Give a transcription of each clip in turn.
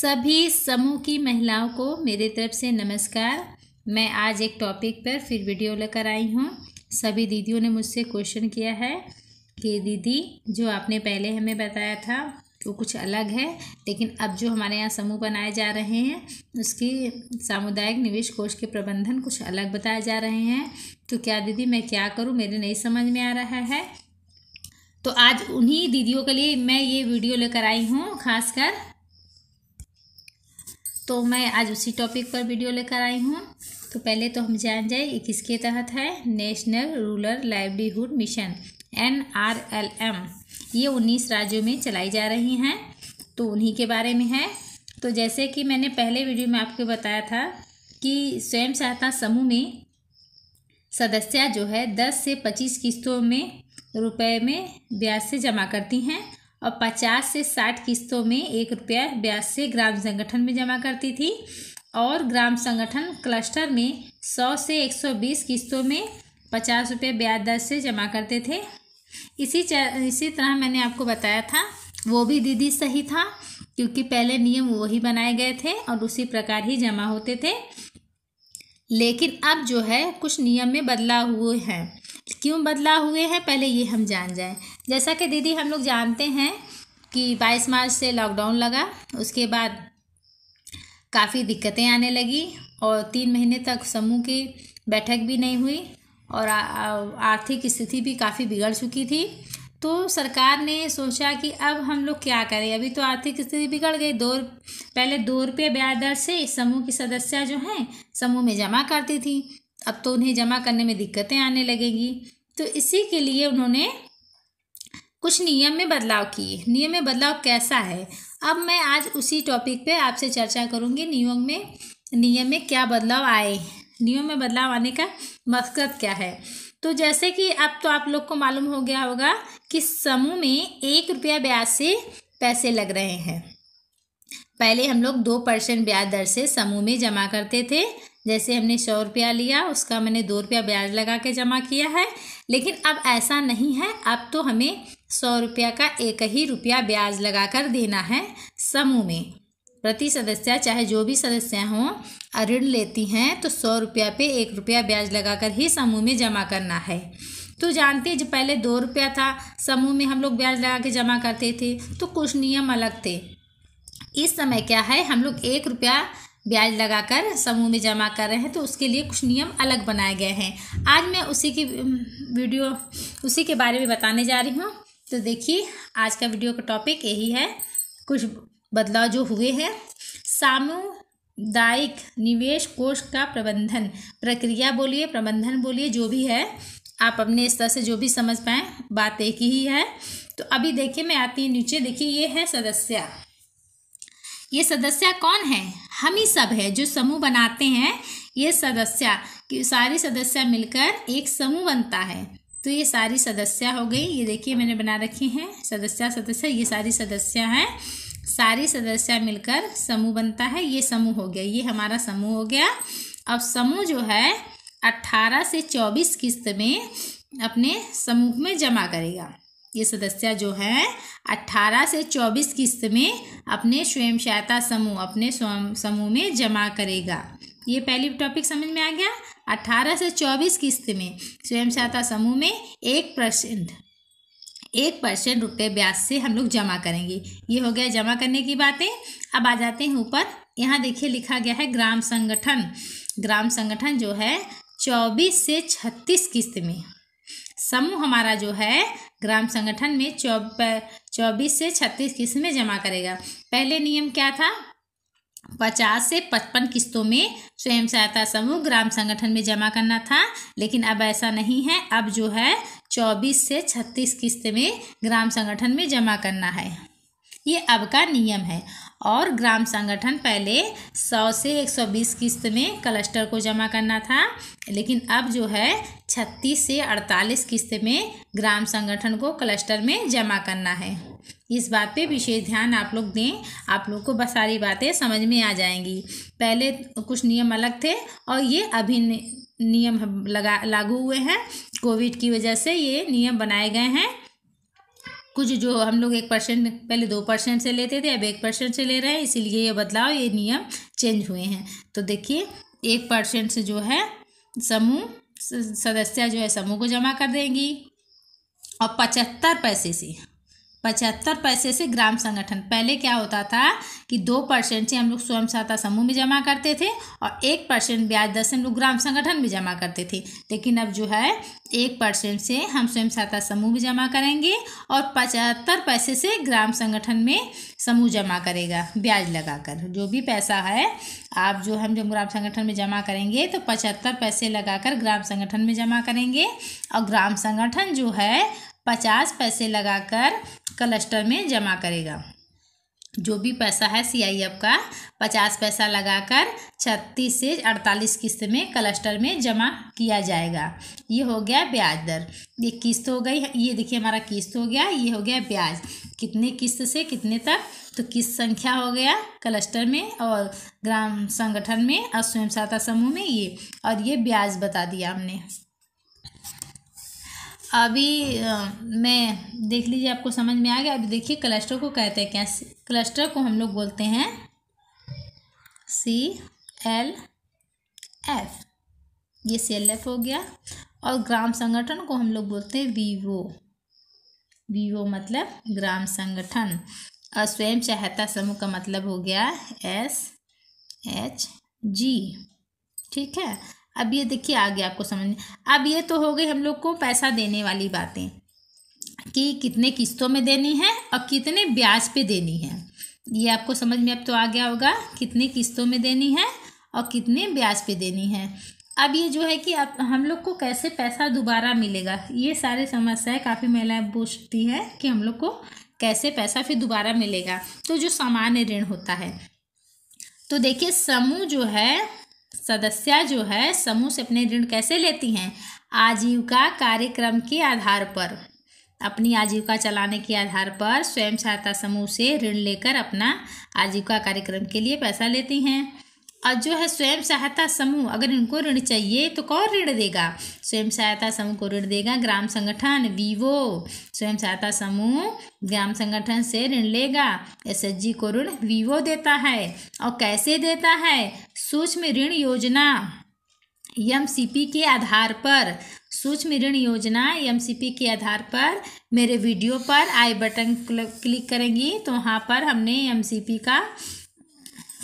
सभी समूह की महिलाओं को मेरे तरफ से नमस्कार मैं आज एक टॉपिक पर फिर वीडियो लेकर आई हूँ सभी दीदियों ने मुझसे क्वेश्चन किया है कि दीदी जो आपने पहले हमें बताया था वो कुछ अलग है लेकिन अब जो हमारे यहाँ समूह बनाए जा रहे हैं उसकी सामुदायिक निवेश कोष के प्रबंधन कुछ अलग बताए जा रहे हैं तो क्या दीदी मैं क्या करूँ मेरे नहीं समझ में आ रहा है तो आज उन्हीं दीदियों के लिए मैं ये वीडियो लेकर आई हूँ खासकर तो मैं आज उसी टॉपिक पर वीडियो लेकर आई हूँ तो पहले तो हम जान जाए ये किसके तहत है National Rural Livelihood Mission N R L M ये उन्नीस राज्यों में चलाई जा रही हैं तो उन्हीं के बारे में है तो जैसे कि मैंने पहले वीडियो में आपको बताया था कि स्वयं सहायता समूह में सदस्य जो है दस से पच्चीस किस्तों में रुपए में ब्याज से जमा करती हैं और पचास से साठ किस्तों में एक रुपया ब्याज से ग्राम संगठन में जमा करती थी और ग्राम संगठन क्लस्टर में सौ से एक सौ बीस किस्तों में पचास रुपये ब्याज दर से जमा करते थे इसी इसी तरह मैंने आपको बताया था वो भी दीदी सही था क्योंकि पहले नियम वही बनाए गए थे और उसी प्रकार ही जमा होते थे लेकिन अब जो है कुछ नियम में बदलाव हुए हैं क्यों बदलाव हुए हैं पहले ये हम जान जाएं जैसा कि दीदी हम लोग जानते हैं कि बाईस मार्च से लॉकडाउन लगा उसके बाद काफ़ी दिक्कतें आने लगी और तीन महीने तक समूह की बैठक भी नहीं हुई और आर्थिक स्थिति भी काफ़ी बिगड़ चुकी थी तो सरकार ने सोचा कि अब हम लोग क्या करें अभी तो आर्थिक स्थिति बिगड़ गई दो पहले दो रुपये ब्याज दर से समूह की सदस्य जो हैं समूह में जमा करती थी अब तो उन्हें जमा करने में दिक्कतें आने लगेंगी तो इसी के लिए उन्होंने कुछ नियम में बदलाव किए नियम में बदलाव कैसा है अब मैं आज उसी टॉपिक पे आपसे चर्चा करूँगी नियम में नियम में क्या बदलाव आए नियम में बदलाव आने का मकसद क्या है तो जैसे कि अब तो आप लोग को मालूम हो गया होगा कि समूह में एक रुपया ब्याज से पैसे लग रहे हैं पहले हम लोग दो परसेंट ब्याज दर से समूह में जमा करते थे जैसे हमने सौ रुपया लिया उसका मैंने दो रुपया ब्याज लगा के जमा किया है लेकिन अब ऐसा नहीं है अब तो हमें सौ रुपया का एक ही रुपया ब्याज लगाकर देना है समूह में प्रति सदस्य चाहे जो भी सदस्य हों ऋण लेती हैं तो सौ रुपया पे एक रुपया ब्याज लगाकर ही समूह में जमा करना है तो जानते जो पहले दो रुपया था समूह में हम लोग ब्याज लगा के जमा करते थे तो कुछ नियम अलग थे इस समय क्या है हम लोग एक रुपया ब्याज लगाकर समूह में जमा कर रहे हैं तो उसके लिए कुछ नियम अलग बनाए गए हैं आज मैं उसी की वीडियो उसी के बारे में बताने जा रही हूँ तो देखिए आज का वीडियो का टॉपिक यही है कुछ बदलाव जो हुए हैं सामुदायिक निवेश कोष का प्रबंधन प्रक्रिया बोलिए प्रबंधन बोलिए जो भी है आप अपने स्तर से जो भी समझ पाएँ बात एक ही है तो अभी देखिए मैं आती हूँ नीचे देखिए ये है सदस्य ये सदस्य कौन है हम ही सब है जो समूह बनाते हैं ये सदस्य कि सारी सदस्य मिलकर एक समूह बनता है तो ये सारी सदस्य हो गई ये देखिए मैंने बना रखी हैं सदस्य सदस्य ये सारी सदस्य हैं सारी सदस्य मिलकर समूह बनता है ये समूह हो गया ये हमारा समूह हो गया अब समूह जो है अट्ठारह से चौबीस किस्त में अपने समूह में जमा करेगा ये सदस्य जो हैं अट्ठारह से चौबीस किस्त में अपने स्वयं सहायता समूह अपने स्वयं समूह में जमा करेगा ये पहली टॉपिक समझ में आ गया अट्ठारह से चौबीस किस्त में स्वयं सहायता समूह में एक परसेंट एक परसेंट रुपये ब्याज से हम लोग जमा करेंगे ये हो गया जमा करने की बातें अब आ जाते हैं ऊपर यहाँ देखिए लिखा गया है ग्राम संगठन ग्राम संगठन जो है चौबीस से छत्तीस किस्त में समूह हमारा जो है ग्राम संगठन में चौब चौबीस से छत्तीस किस्में जमा करेगा पहले नियम क्या था पचास से पचपन किस्तों में स्वयं सहायता समूह ग्राम संगठन में जमा करना था लेकिन अब ऐसा नहीं है अब जो है चौबीस से छत्तीस किस्त में ग्राम संगठन में जमा करना है ये अब का नियम है और ग्राम संगठन पहले सौ से एक सौ बीस किस्त में क्लस्टर को जमा करना था लेकिन अब जो है छत्तीस से अड़तालीस किस्त में ग्राम संगठन को क्लस्टर में जमा करना है इस बात पे विशेष ध्यान आप लोग दें आप लोग को बस सारी बातें समझ में आ जाएंगी पहले कुछ नियम अलग थे और ये अभी नियम लगा लागू हुए हैं कोविड की वजह से ये नियम बनाए गए हैं कुछ जो हम लोग एक परसेंट पहले दो परसेंट से लेते थे अब एक परसेंट से ले रहे हैं इसीलिए ये बदलाव ये नियम चेंज हुए हैं तो देखिए एक परसेंट से जो है समूह सदस्य जो है समूह को जमा कर देंगी और पचहत्तर पैसे से पचहत्तर पैसे से ग्राम संगठन पहले क्या होता था कि दो परसेंट से हम लोग स्वयं सहायता समूह में जमा करते थे और एक परसेंट ब्याज दर से हम लोग ग्राम संगठन में जमा करते थे लेकिन अब जो है एक परसेंट से हम स्वयं सहायता समूह में जमा करेंगे और पचहत्तर पैसे से ग्राम संगठन में समूह जमा करेगा ब्याज लगाकर जो भी पैसा है आप जो हम जब ग्राम संगठन में जमा करेंगे तो पचहत्तर पैसे लगाकर ग्राम संगठन में जमा करेंगे और ग्राम संगठन जो है पचास पैसे लगाकर क्लस्टर में जमा करेगा जो भी पैसा है सीआईएफ का पचास पैसा लगाकर छत्तीस से अड़तालीस किस्त में क्लस्टर में जमा किया जाएगा ये हो गया ब्याज दर ये किस्त हो गई ये देखिए हमारा किस्त हो गया ये हो गया ब्याज कितने किस्त से कितने तक तो किस्त संख्या हो गया क्लस्टर में और ग्राम संगठन में और स्वयं सहायता समूह में ये और ये ब्याज बता दिया हमने अभी मैं देख लीजिए आपको समझ में आ गया अभी देखिए क्लस्टर को कहते हैं क्या क्लस्टर को हम लोग बोलते हैं सी एल एफ ये सी एल एफ हो गया और ग्राम संगठन को हम लोग बोलते हैं वीवो वीवो मतलब ग्राम संगठन और स्वयं सहायता समूह का मतलब हो गया एस एच जी ठीक है अब ये देखिए आगे आपको समझ में अब ये तो हो गई हम लोग को पैसा देने वाली बातें कि कितने किस्तों में देनी है और कितने ब्याज पे देनी है ये आपको समझ में अब तो आ गया होगा कितने किस्तों में देनी है और कितने ब्याज पे देनी है अब ये जो है कि आप हम लोग को कैसे पैसा दोबारा मिलेगा ये सारे समस्याएं काफ़ी महिलाएं पूछती हैं कि हम लोग को कैसे पैसा फिर दोबारा मिलेगा तो जो सामान्य ऋण होता है तो देखिए समूह जो है सदस्य जो है समूह से अपने ऋण कैसे लेती हैं आजीविका कार्यक्रम के आधार पर अपनी आजीविका चलाने के आधार पर स्वयं सहायता समूह से ऋण लेकर अपना आजीविका कार्यक्रम के लिए पैसा लेती हैं और जो है स्वयं सहायता समूह अगर इनको ऋण चाहिए तो कौन ऋण देगा स्वयं सहायता समूह को ऋण देगा ग्राम संगठन वीवो स्वयं सहायता समूह ग्राम संगठन से ऋण लेगा जी को ऋण वीवो देता है और कैसे देता है सूक्ष्म ऋण योजना एम के आधार पर सूक्ष्म ऋण योजना एम के आधार पर मेरे वीडियो पर आई बटन क्लिक करेंगी तो वहाँ पर हमने एम का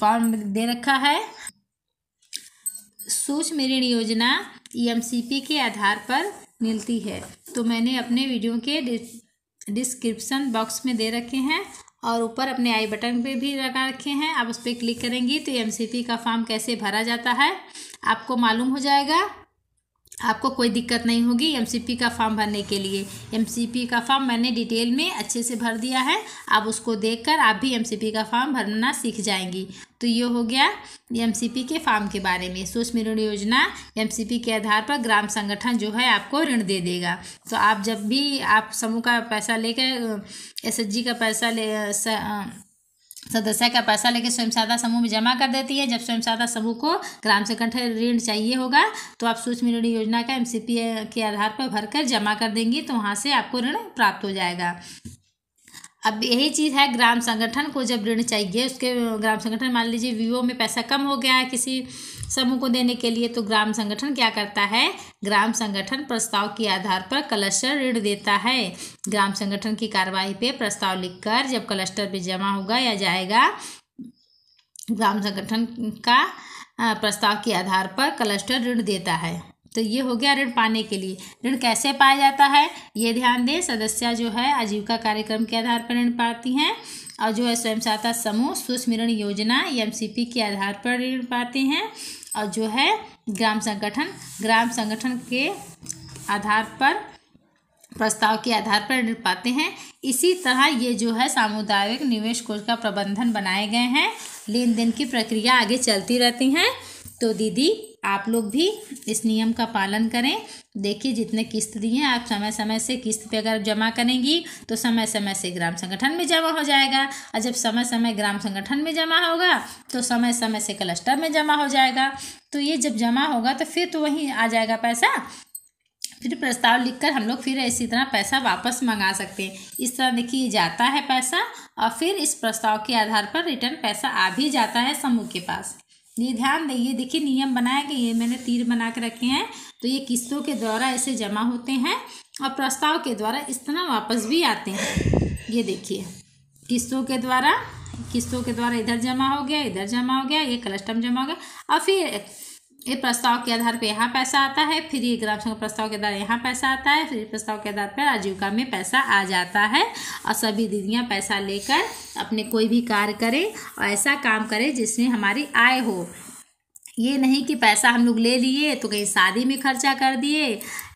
फॉर्म दे रखा है सूक्ष्म ऋण योजना ई e के आधार पर मिलती है तो मैंने अपने वीडियो के डिस्क्रिप्सन बॉक्स में दे रखे हैं और ऊपर अपने आई बटन पे भी लगा रखे हैं आप उस पर क्लिक करेंगी तो एम e का फॉर्म कैसे भरा जाता है आपको मालूम हो जाएगा आपको कोई दिक्कत नहीं होगी एम e का फॉर्म भरने के लिए एम का फॉर्म मैंने डिटेल में अच्छे से भर दिया है आप उसको देखकर आप भी एम का फॉर्म भरना सीख जाएंगी तो ये हो गया एमसीपी के फार्म के बारे में सूक्ष्म ऋण योजना एमसीपी के आधार पर ग्राम संगठन जो है आपको ऋण दे देगा तो आप जब भी आप समूह का पैसा लेकर एसएचजी का पैसा ले सदस्य का पैसा लेकर स्वयं सहायता समूह में जमा कर देती है जब स्वयं सहायता समूह को ग्राम संगठन ऋण चाहिए होगा तो आप सूक्ष्म ऋण योजना का एमसीपी के आधार पर भरकर जमा कर देंगी तो वहाँ से आपको ऋण प्राप्त हो जाएगा अब यही चीज़ है ग्राम संगठन को जब ऋण चाहिए उसके ग्राम संगठन मान लीजिए वीवो में पैसा कम हो गया है किसी समूह को देने के लिए तो ग्राम संगठन क्या करता है ग्राम संगठन प्रस्ताव के आधार पर क्लस्टर ऋण देता है ग्राम संगठन की कार्रवाई पे प्रस्ताव लिखकर जब क्लस्टर पे जमा होगा या जाएगा ग्राम संगठन का प्रस्ताव के आधार पर क्लस्टर ऋण देता है तो ये हो गया ऋण पाने के लिए ऋण कैसे पाया जाता है ये ध्यान दें सदस्य जो है आजीविका कार्यक्रम के आधार पर ऋण पाती हैं और जो है स्वयं सहायता समूह सूक्ष्म ऋण योजना एम के आधार पर ऋण पाते हैं और जो है ग्राम संगठन ग्राम संगठन के आधार पर प्रस्ताव के आधार पर ऋण पाते हैं इसी तरह ये जो है सामुदायिक निवेश कोष का प्रबंधन बनाए गए हैं लेन देन की प्रक्रिया आगे चलती रहती हैं तो दीदी आप लोग भी इस नियम का पालन करें देखिए जितने किस्त दिए हैं आप समय समय से किस्त पे अगर जमा करेंगी तो समय समय से ग्राम संगठन में जमा हो जाएगा और जब समय समय ग्राम संगठन में जमा होगा तो समय समय से क्लस्टर में जमा हो जाएगा तो ये जब जमा होगा तो फिर तो वहीं आ जाएगा पैसा फिर प्रस्ताव लिखकर हम लोग फिर इसी तरह पैसा वापस मंगा सकते हैं इस तरह देखिए जाता है पैसा और फिर इस प्रस्ताव के आधार पर रिटर्न पैसा आ भी जाता है समूह के पास ये ध्यान दें ये देखिए नियम बनाया कि ये मैंने तीर बना के रखे हैं तो ये किस्तों के द्वारा ऐसे जमा होते हैं और प्रस्ताव के द्वारा इस तरह वापस भी आते हैं ये देखिए किस्तों के द्वारा किस्तों के द्वारा इधर जमा हो गया इधर जमा हो गया ये कलस्टम जमा हो गया और फिर ये प्रस्ताव के आधार पर यहाँ पैसा आता है फिर ये ग्राम संघ प्रस्ताव के आधार यहाँ पैसा आता है फिर प्रस्ताव के आधार पर आजीविका में पैसा आ जाता है और सभी दीदियाँ पैसा लेकर अपने कोई भी कार्य करें और ऐसा काम करें जिसमें हमारी आय हो ये नहीं कि पैसा हम लोग ले लिए तो कहीं शादी में खर्चा कर दिए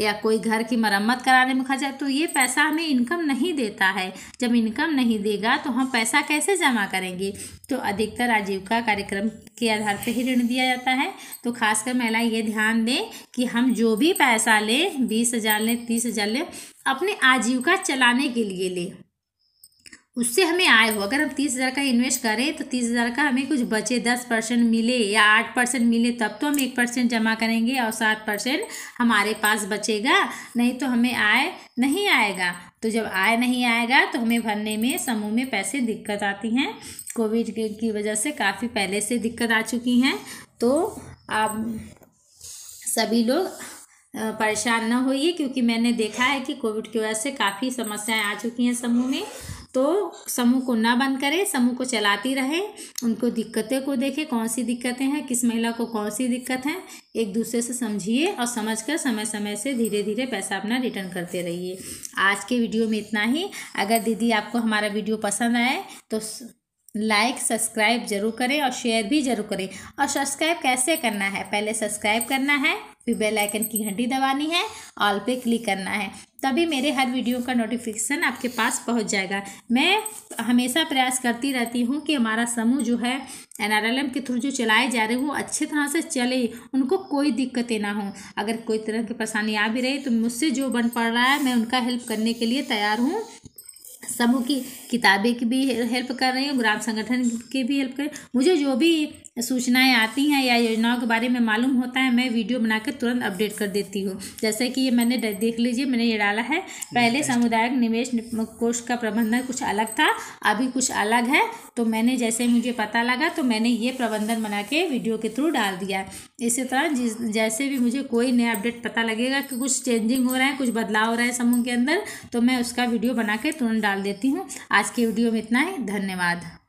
या कोई घर की मरम्मत कराने में खर्चा तो ये पैसा हमें इनकम नहीं देता है जब इनकम नहीं देगा तो हम पैसा कैसे जमा करेंगे तो अधिकतर आजीविका कार्यक्रम के आधार पर ही ऋण दिया जाता है तो खासकर महिला ये ध्यान दें कि हम जो भी पैसा लें बीस हज़ार लें तीस हज़ार लें अपने आजीविका चलाने के लिए लें उससे हमें आय हो अगर हम तीस हज़ार का इन्वेस्ट करें तो तीस हज़ार का हमें कुछ बचे दस परसेंट मिले या आठ परसेंट मिले तब तो हम एक परसेंट जमा करेंगे और सात परसेंट हमारे पास बचेगा नहीं तो हमें आय नहीं आएगा तो जब आय नहीं आएगा तो हमें भरने में समूह में पैसे दिक्कत आती हैं कोविड की वजह से काफ़ी पहले से दिक्कत आ चुकी हैं तो आप सभी लोग परेशान ना होइए क्योंकि मैंने देखा है कि कोविड की वजह से काफ़ी समस्याएं आ चुकी हैं समूह में तो समूह को ना बंद करे समूह को चलाती रहे उनको दिक्कतें को देखे कौन सी दिक्कतें हैं किस महिला को कौन सी दिक्कत है एक दूसरे से समझिए और समझकर समय समय से धीरे धीरे पैसा अपना रिटर्न करते रहिए आज के वीडियो में इतना ही अगर दीदी आपको हमारा वीडियो पसंद आए तो लाइक सब्सक्राइब जरूर करें और शेयर भी जरूर करें और सब्सक्राइब कैसे करना है पहले सब्सक्राइब करना है फिर बेल आइकन की घंटी दबानी है ऑल पे क्लिक करना है तभी मेरे हर वीडियो का नोटिफिकेशन आपके पास पहुंच जाएगा मैं हमेशा प्रयास करती रहती हूं कि हमारा समूह जो है एन के थ्रू जो चलाए जा रहे हैं वो अच्छे तरह से चले उनको कोई दिक्कतें ना हो अगर कोई तरह की परेशानी आ भी रही तो मुझसे जो बन पड़ रहा है मैं उनका हेल्प करने के लिए तैयार हूँ समूह की किताबें की भी हेल्प कर रही हूँ ग्राम संगठन की भी हेल्प कर मुझे जो भी सूचनाएं आती हैं या योजनाओं के बारे में मालूम होता है मैं वीडियो बनाकर तुरंत अपडेट कर देती हूँ जैसे कि ये मैंने देख लीजिए मैंने ये डाला है पहले सामुदायिक निवेश कोष का प्रबंधन कुछ अलग था अभी कुछ अलग है तो मैंने जैसे मुझे पता लगा तो मैंने ये प्रबंधन बना के वीडियो के थ्रू डाल दिया इसी तरह जैसे भी मुझे कोई नया अपडेट पता लगेगा कि कुछ चेंजिंग हो रहा है कुछ बदलाव हो रहा है समूह के अंदर तो मैं उसका वीडियो बना के तुरंत डाल डाल देती हूँ आज के वीडियो में इतना ही धन्यवाद